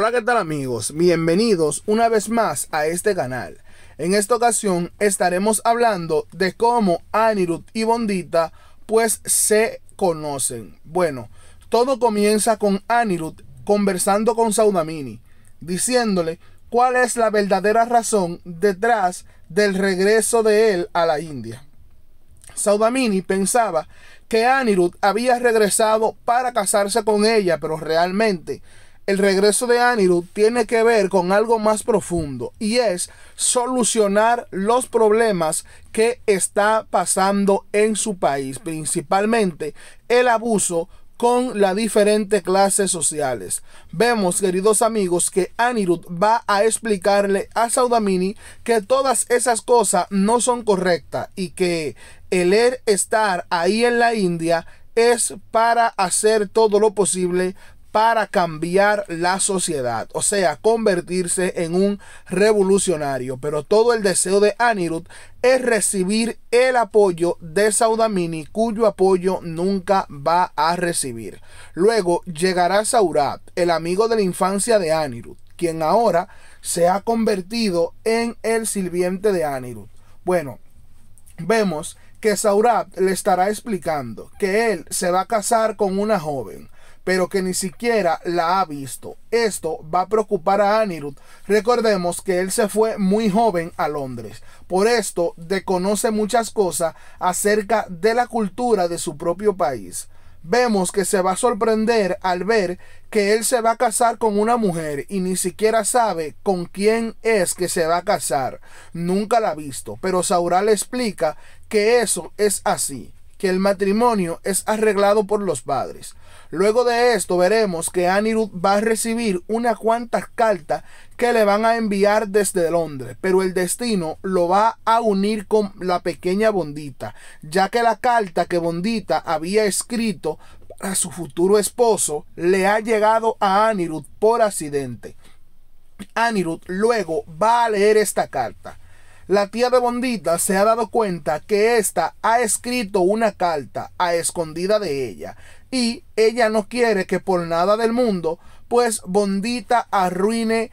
Hola, ¿qué tal amigos? Bienvenidos una vez más a este canal. En esta ocasión estaremos hablando de cómo Anirudh y Bondita pues se conocen. Bueno, todo comienza con Anirudh conversando con Saudamini, diciéndole cuál es la verdadera razón detrás del regreso de él a la India. Saudamini pensaba que Anirudh había regresado para casarse con ella, pero realmente el regreso de Anirudh tiene que ver con algo más profundo y es solucionar los problemas que está pasando en su país, principalmente el abuso con las diferentes clases sociales. Vemos, queridos amigos, que Anirudh va a explicarle a Saudamini que todas esas cosas no son correctas y que el er estar ahí en la India es para hacer todo lo posible para cambiar la sociedad, o sea, convertirse en un revolucionario. Pero todo el deseo de Anirudh es recibir el apoyo de Saudamini, cuyo apoyo nunca va a recibir. Luego llegará Saurat, el amigo de la infancia de Anirudh, quien ahora se ha convertido en el sirviente de Anirud Bueno, vemos que Saurat le estará explicando que él se va a casar con una joven pero que ni siquiera la ha visto. Esto va a preocupar a Anirudh. Recordemos que él se fue muy joven a Londres. Por esto desconoce muchas cosas acerca de la cultura de su propio país. Vemos que se va a sorprender al ver que él se va a casar con una mujer y ni siquiera sabe con quién es que se va a casar. Nunca la ha visto, pero Saural le explica que eso es así que el matrimonio es arreglado por los padres. Luego de esto veremos que Anirudh va a recibir unas cuantas cartas que le van a enviar desde Londres, pero el destino lo va a unir con la pequeña Bondita, ya que la carta que Bondita había escrito a su futuro esposo le ha llegado a Anirudh por accidente. Anirudh luego va a leer esta carta. La tía de Bondita se ha dado cuenta que ésta ha escrito una carta a escondida de ella y ella no quiere que por nada del mundo pues Bondita arruine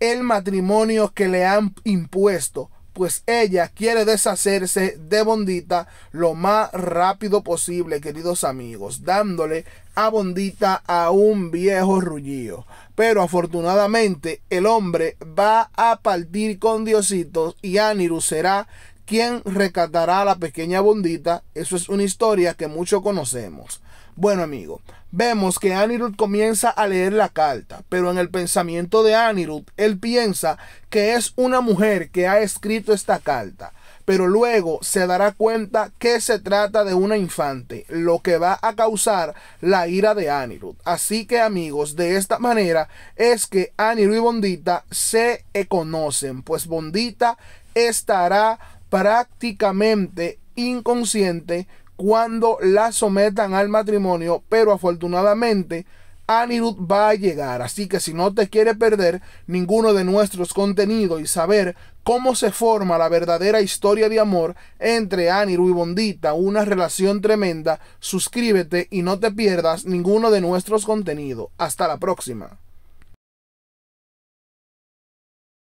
el matrimonio que le han impuesto pues ella quiere deshacerse de Bondita lo más rápido posible, queridos amigos, dándole a Bondita a un viejo rullío. Pero afortunadamente el hombre va a partir con Diosito y Aniru será ¿Quién recatará a la pequeña bondita? Eso es una historia que muchos conocemos. Bueno, amigo, vemos que Anirud comienza a leer la carta, pero en el pensamiento de Anirud. él piensa que es una mujer que ha escrito esta carta, pero luego se dará cuenta que se trata de una infante, lo que va a causar la ira de Anirud. Así que, amigos, de esta manera es que Anirud y Bondita se conocen, pues Bondita estará prácticamente inconsciente cuando la sometan al matrimonio, pero afortunadamente anirud va a llegar, así que si no te quiere perder ninguno de nuestros contenidos y saber cómo se forma la verdadera historia de amor entre anirud y Bondita, una relación tremenda, suscríbete y no te pierdas ninguno de nuestros contenidos. Hasta la próxima.